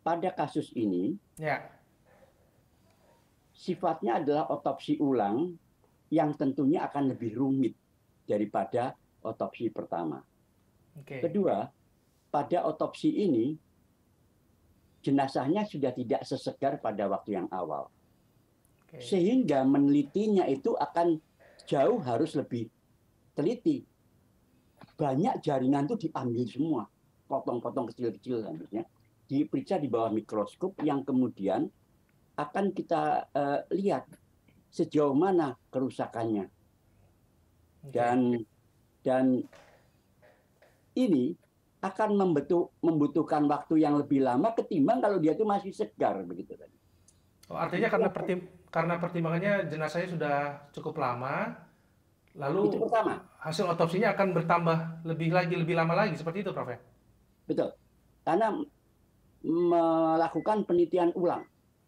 pada kasus ini ya. sifatnya adalah otopsi ulang yang tentunya akan lebih rumit daripada otopsi pertama. Okay. Kedua, pada otopsi ini jenazahnya sudah tidak sesegar pada waktu yang awal. Okay. Sehingga menelitinya itu akan jauh harus lebih teliti. Banyak jaringan itu diambil semua, potong-potong kecil-kecil diperiksa di bawah mikroskop yang kemudian akan kita uh, lihat sejauh mana kerusakannya. Dan dan ini akan membutuh, membutuhkan waktu yang lebih lama ketimbang kalau dia itu masih segar begitu kan Oh, artinya karena pertim karena pertimbangannya jenazahnya sudah cukup lama, lalu itu pertama. hasil otopsinya akan bertambah lebih lagi lebih lama lagi seperti itu, Prof. ya Betul, karena melakukan penelitian ulang.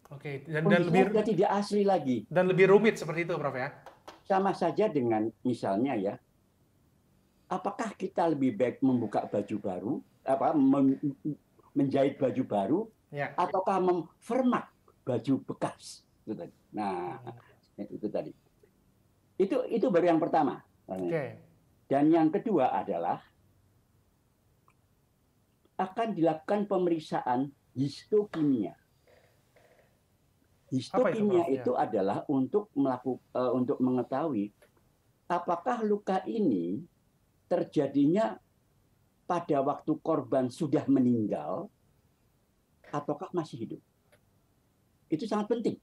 Oke, dan, dan lebih tidak asli lagi. Dan lebih rumit seperti itu, Prof ya. Sama saja dengan misalnya ya, apakah kita lebih baik membuka baju baru, apa mem, menjahit baju baru, ya. ataukah memfermak baju bekas? Itu tadi. Nah, ya. itu tadi. Itu itu baru yang pertama. Oke. Okay. Dan yang kedua adalah akan dilakukan pemeriksaan histokimia. Histokimia itu, ya. itu adalah untuk melakukan uh, eh, untuk mengetahui apakah luka ini terjadinya pada waktu korban sudah meninggal ataukah masih hidup. Itu sangat penting.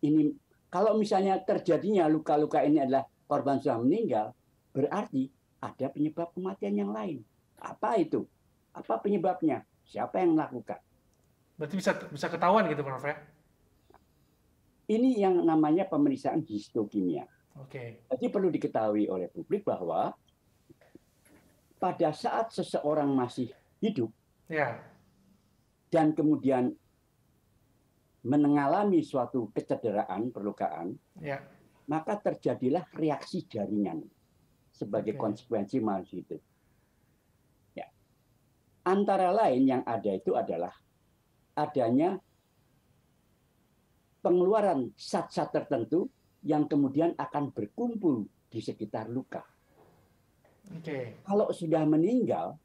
Ini kalau misalnya terjadinya luka-luka ini adalah korban sudah meninggal, berarti ada penyebab kematian yang lain. Apa itu? Apa penyebabnya? Siapa yang melakukan? Berarti bisa bisa ketahuan gitu, Prof ya? Ini yang namanya pemeriksaan histokimia. Oke. Okay. Jadi perlu diketahui oleh publik bahwa pada saat seseorang masih hidup yeah. dan kemudian mengalami suatu kecederaan perlukaan, yeah. maka terjadilah reaksi jaringan sebagai okay. konsekuensi malas itu. Antara lain yang ada itu adalah adanya pengeluaran sat-sat tertentu yang kemudian akan berkumpul di sekitar luka. Okay. Kalau sudah meninggal,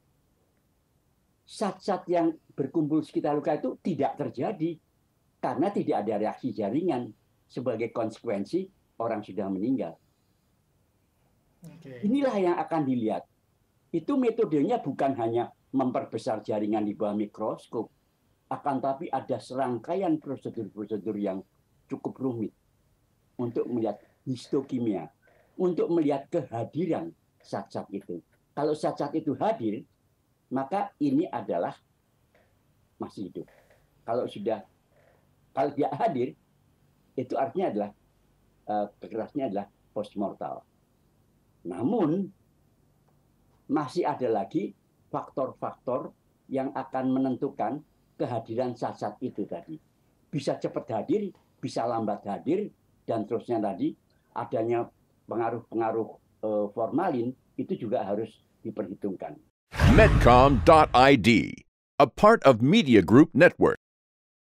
sat-sat yang berkumpul sekitar luka itu tidak terjadi karena tidak ada reaksi jaringan sebagai konsekuensi orang sudah meninggal. Okay. Inilah yang akan dilihat. Itu metodenya bukan hanya memperbesar jaringan di bawah mikroskop, akan tapi ada serangkaian prosedur-prosedur yang cukup rumit untuk melihat histokimia, untuk melihat kehadiran cacat itu. Kalau cacat itu hadir, maka ini adalah masih hidup. Kalau sudah kalau dia hadir, itu artinya adalah kekerasnya eh, adalah postmortal. Namun masih ada lagi faktor-faktor yang akan menentukan kehadiran cacat itu tadi. Bisa cepat hadir, bisa lambat hadir, dan terusnya tadi adanya pengaruh-pengaruh eh, formalin itu juga harus diperhitungkan. Medcom.id, a part of Media Group Network.